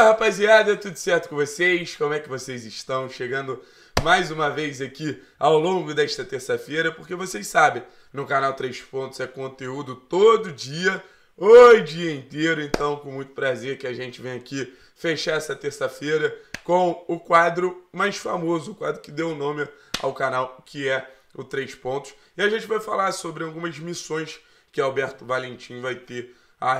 Olá, rapaziada, tudo certo com vocês? Como é que vocês estão? Chegando mais uma vez aqui ao longo desta terça-feira, porque vocês sabem, no canal Três Pontos é conteúdo todo dia, o dia inteiro. Então, com muito prazer que a gente vem aqui fechar essa terça-feira com o quadro mais famoso, o quadro que deu nome ao canal, que é o Três Pontos. E a gente vai falar sobre algumas missões que Alberto Valentim vai ter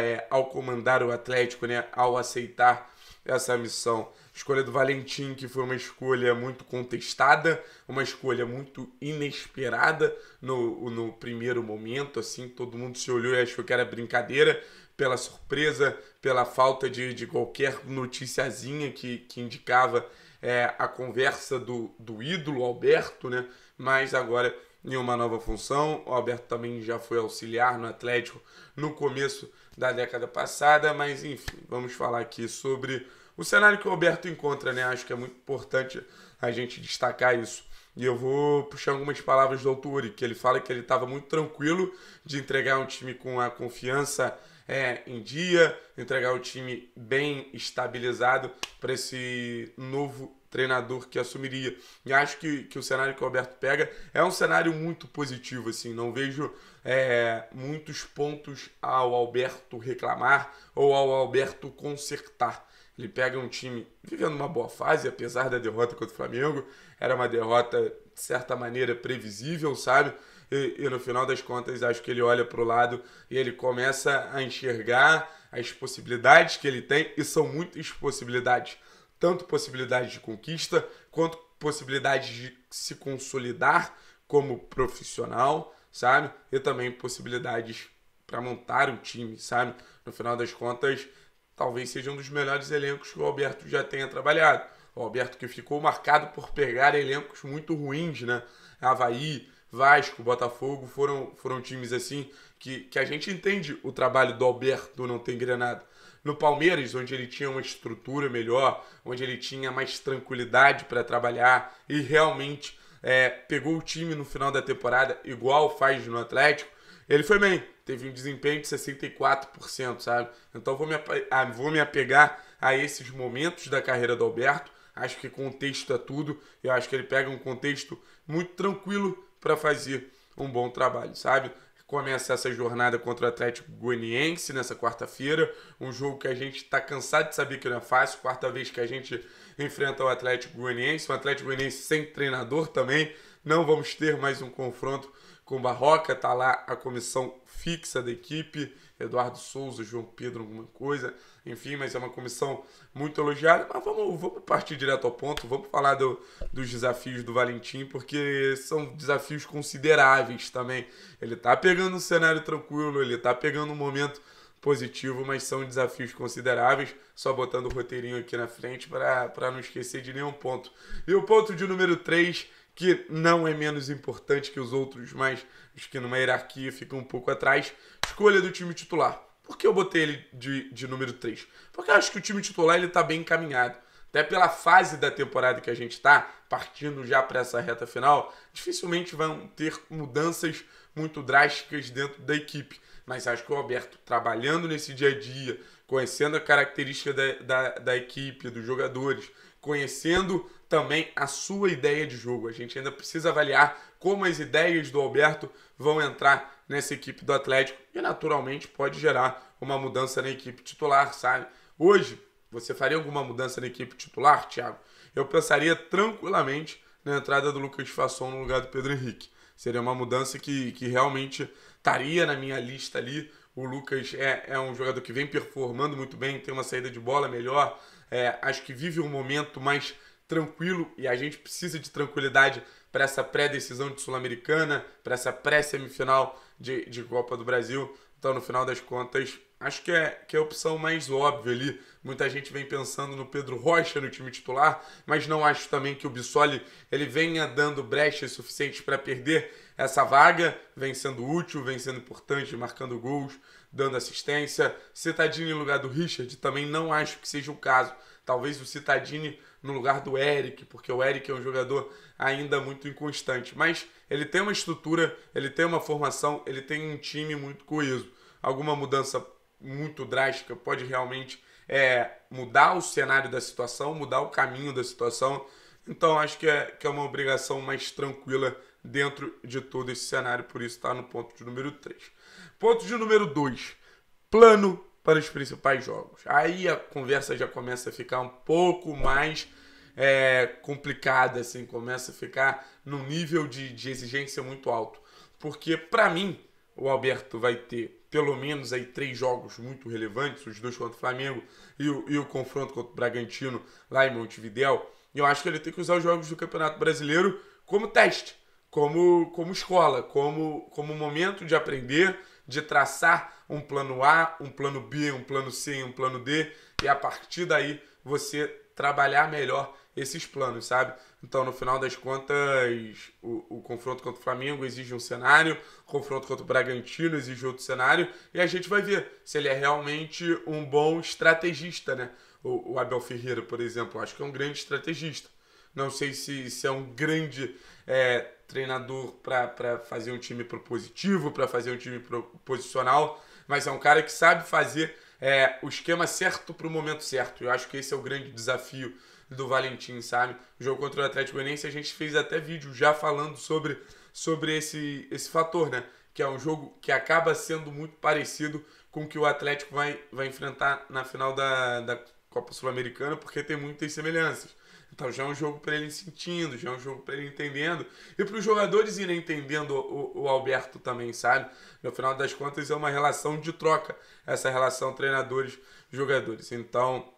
é, ao comandar o Atlético, né, ao aceitar essa missão. Escolha do Valentim, que foi uma escolha muito contestada, uma escolha muito inesperada no, no primeiro momento, assim, todo mundo se olhou e achou que era brincadeira, pela surpresa, pela falta de, de qualquer noticiazinha que, que indicava é, a conversa do, do ídolo Alberto, né? Mas agora em uma nova função. O Alberto também já foi auxiliar no Atlético no começo da década passada, mas enfim, vamos falar aqui sobre o cenário que o Alberto encontra, né? Acho que é muito importante a gente destacar isso. E eu vou puxar algumas palavras do Alturi, que ele fala que ele estava muito tranquilo de entregar um time com a confiança é, em dia, entregar o time bem estabilizado para esse novo treinador que assumiria. E acho que, que o cenário que o Alberto pega é um cenário muito positivo, assim. Não vejo é, muitos pontos ao Alberto reclamar ou ao Alberto consertar. Ele pega um time vivendo uma boa fase, apesar da derrota contra o Flamengo. Era uma derrota, de certa maneira, previsível, sabe? E, e no final das contas, acho que ele olha para o lado e ele começa a enxergar as possibilidades que ele tem, e são muitas possibilidades tanto possibilidades de conquista quanto possibilidades de se consolidar como profissional, sabe? E também possibilidades para montar o time, sabe? No final das contas, talvez seja um dos melhores elencos que o Alberto já tenha trabalhado. O Alberto que ficou marcado por pegar elencos muito ruins, né? Havaí, Vasco, Botafogo foram, foram times assim que, que a gente entende o trabalho do Alberto não tem Granada. No Palmeiras, onde ele tinha uma estrutura melhor, onde ele tinha mais tranquilidade para trabalhar e realmente é, pegou o time no final da temporada, igual faz no Atlético, ele foi bem. Teve um desempenho de 64%, sabe? Então vou me, ah, vou me apegar a esses momentos da carreira do Alberto. Acho que contexto é tudo. Eu acho que ele pega um contexto muito tranquilo para fazer um bom trabalho, sabe? começa essa jornada contra o Atlético Goianiense nessa quarta-feira. Um jogo que a gente está cansado de saber que não é fácil. Quarta vez que a gente enfrenta o Atlético Goianiense. O Atlético Goianiense sem treinador também. Não vamos ter mais um confronto com o Barroca. Está lá a comissão fixa da equipe. Eduardo Souza, João Pedro, alguma coisa, enfim, mas é uma comissão muito elogiada. Mas vamos, vamos partir direto ao ponto, vamos falar do, dos desafios do Valentim, porque são desafios consideráveis também. Ele tá pegando um cenário tranquilo, ele tá pegando um momento positivo, mas são desafios consideráveis, só botando o roteirinho aqui na frente para não esquecer de nenhum ponto. E o ponto de número 3 que não é menos importante que os outros, mas os que numa hierarquia ficam um pouco atrás. Escolha do time titular. Por que eu botei ele de, de número 3? Porque eu acho que o time titular ele está bem encaminhado. Até pela fase da temporada que a gente está, partindo já para essa reta final, dificilmente vão ter mudanças muito drásticas dentro da equipe. Mas acho que o Alberto, trabalhando nesse dia a dia, conhecendo a característica da, da, da equipe, dos jogadores, conhecendo também a sua ideia de jogo. A gente ainda precisa avaliar como as ideias do Alberto vão entrar nessa equipe do Atlético e naturalmente pode gerar uma mudança na equipe titular, sabe? Hoje, você faria alguma mudança na equipe titular, Thiago? Eu pensaria tranquilamente na entrada do Lucas Fasson no lugar do Pedro Henrique. Seria uma mudança que, que realmente estaria na minha lista ali. O Lucas é, é um jogador que vem performando muito bem, tem uma saída de bola melhor, é, acho que vive um momento mais tranquilo e a gente precisa de tranquilidade para essa pré-decisão de Sul-Americana, para essa pré-semifinal de, de Copa do Brasil. Então, no final das contas, acho que é, que é a opção mais óbvia ali. Muita gente vem pensando no Pedro Rocha no time titular, mas não acho também que o Bissoli ele venha dando brechas suficientes para perder essa vaga. Vem sendo útil, vem sendo importante, marcando gols, dando assistência. Citadini no lugar do Richard também não acho que seja o caso. Talvez o Citadini no lugar do Eric, porque o Eric é um jogador ainda muito inconstante. Mas ele tem uma estrutura, ele tem uma formação, ele tem um time muito coeso alguma mudança muito drástica pode realmente é, mudar o cenário da situação, mudar o caminho da situação. Então acho que é, que é uma obrigação mais tranquila dentro de todo esse cenário, por isso está no ponto de número 3. Ponto de número 2: plano para os principais jogos. Aí a conversa já começa a ficar um pouco mais é, complicada, assim, começa a ficar num nível de, de exigência muito alto. Porque, para mim, o Alberto vai ter pelo menos aí três jogos muito relevantes, os dois contra o Flamengo e o, e o confronto contra o Bragantino lá em Montevidéu. E eu acho que ele tem que usar os jogos do Campeonato Brasileiro como teste, como, como escola, como, como momento de aprender, de traçar um plano A, um plano B, um plano C, um plano D, e a partir daí você trabalhar melhor esses planos, sabe? Então, no final das contas, o, o, confronto contra o Flamengo exige um cenário, o confronto contra o Bragantino exige outro cenário, e a gente vai ver se ele é realmente um bom estrategista, né? O, o Abel Ferreira, por exemplo, acho que é um grande estrategista. Não sei se, se é um grande é, treinador para fazer um time propositivo, para fazer um time pro, posicional, mas é um cara que sabe fazer é, o esquema certo para o momento certo. Eu acho que esse é o grande desafio do Valentim, sabe? O jogo contra o Atlético Goianiense, a gente fez até vídeo já falando sobre, sobre esse, esse fator, né? Que é um jogo que acaba sendo muito parecido com o que o Atlético vai, vai enfrentar na final da, da Copa Sul-Americana, porque tem muitas semelhanças. Então já é um jogo para ele sentindo, já é um jogo para ele entendendo. E para os jogadores irem entendendo o, o, Alberto também, sabe? No final das contas é uma relação de troca, essa relação treinadores-jogadores. Então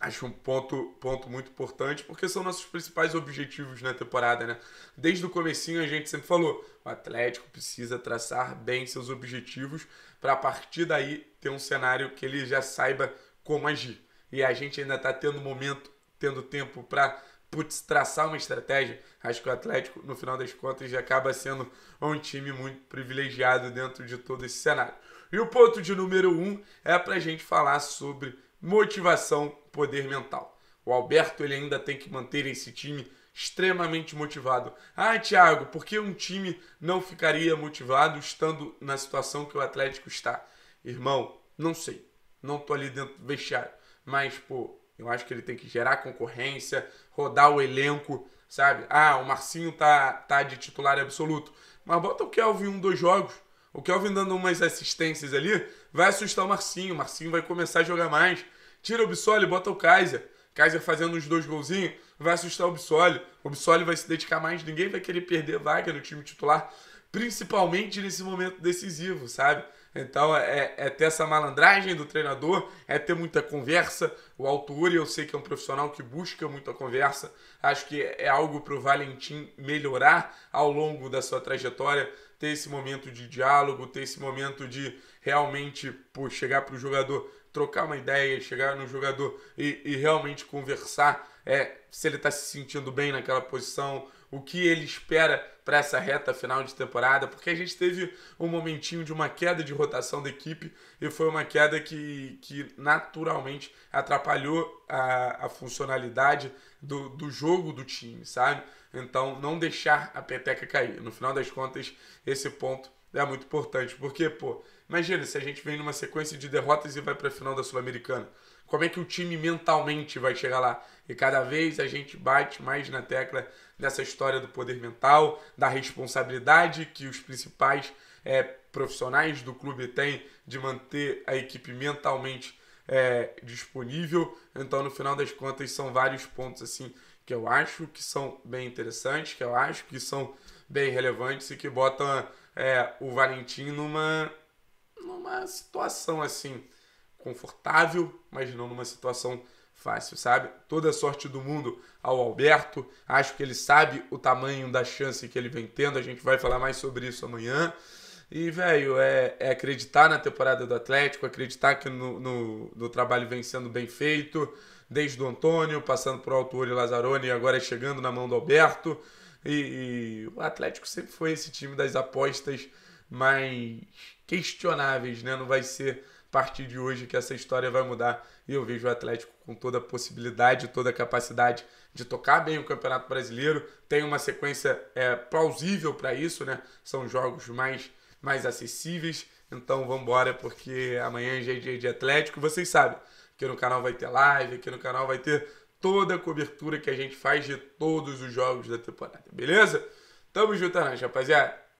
acho um ponto, ponto muito importante, porque são nossos principais objetivos na temporada, né? Desde o comecinho a gente sempre falou, o Atlético precisa traçar bem seus objetivos para a partir daí ter um cenário que ele já saiba como agir. E a gente ainda está tendo um momento tendo tempo para putz, traçar uma estratégia, acho que o Atlético, no final das contas, já acaba sendo um time muito privilegiado dentro de todo esse cenário. E o ponto de número um é para a gente falar sobre motivação, poder mental. O Alberto ele ainda tem que manter esse time extremamente motivado. Ah, Thiago, por que um time não ficaria motivado estando na situação que o Atlético está? Irmão, não sei. Não tô ali dentro do vestiário. Mas, pô, eu acho que ele tem que gerar concorrência, rodar o elenco, sabe? Ah, o Marcinho tá, tá de titular absoluto. Mas bota o Kelvin um dos jogos. O Kelvin dando umas assistências ali vai assustar o Marcinho. O Marcinho vai começar a jogar mais. Tira o Bissoli, bota o Kaiser. Kaiser fazendo uns dois golzinhos vai assustar o Bissoli. O Bissoli vai se dedicar mais. Ninguém vai querer perder vaga no time titular, principalmente nesse momento decisivo, sabe? Então é, é, é, ter essa malandragem do treinador, é ter muita conversa. O Altuori eu sei que é um profissional que busca muita conversa. Acho que é, é algo para o Valentim melhorar ao longo da sua trajetória, ter esse momento de diálogo, ter esse momento de realmente pô, chegar para o jogador, trocar uma ideia, chegar no jogador e, e realmente conversar é, se ele está se sentindo bem naquela posição, o que ele espera para essa reta final de temporada, porque a gente teve um momentinho de uma queda de rotação da equipe e foi uma queda que, que naturalmente atrapalhou a, a funcionalidade do, do jogo do time, sabe? Então, não deixar a peteca cair. No final das contas, esse ponto é muito importante, porque, pô, imagina se a gente vem numa sequência de derrotas e vai para a final da Sul-Americana como é que o time mentalmente vai chegar lá. E cada vez a gente bate mais na tecla dessa história do poder mental, da responsabilidade que os principais é, profissionais do clube têm de manter a equipe mentalmente é, disponível. Então, no final das contas, são vários pontos assim que eu acho que são bem interessantes, que eu acho que são bem relevantes e que botam é, o Valentim numa, numa situação assim confortável, mas não numa situação fácil, sabe? Toda a sorte do mundo ao Alberto. Acho que ele sabe o tamanho da chance que ele vem tendo. A gente vai falar mais sobre isso amanhã. E, velho, é, é, acreditar na temporada do Atlético, acreditar que no, no, no, trabalho vem sendo bem feito, desde o Antônio, passando por Alto Olho e Lazzaroni, e agora chegando na mão do Alberto. E, e o Atlético sempre foi esse time das apostas mais questionáveis, né? Não vai ser partir de hoje que essa história vai mudar e eu vejo o Atlético com toda a possibilidade, toda a capacidade de tocar bem o Campeonato Brasileiro. Tem uma sequência é, plausível para isso, né? São jogos mais, mais acessíveis. Então vamos embora porque amanhã já é dia de Atlético. Vocês sabem que no canal vai ter live, aqui no canal vai ter toda a cobertura que a gente faz de todos os jogos da temporada, beleza? Tamo junto, rapaziada.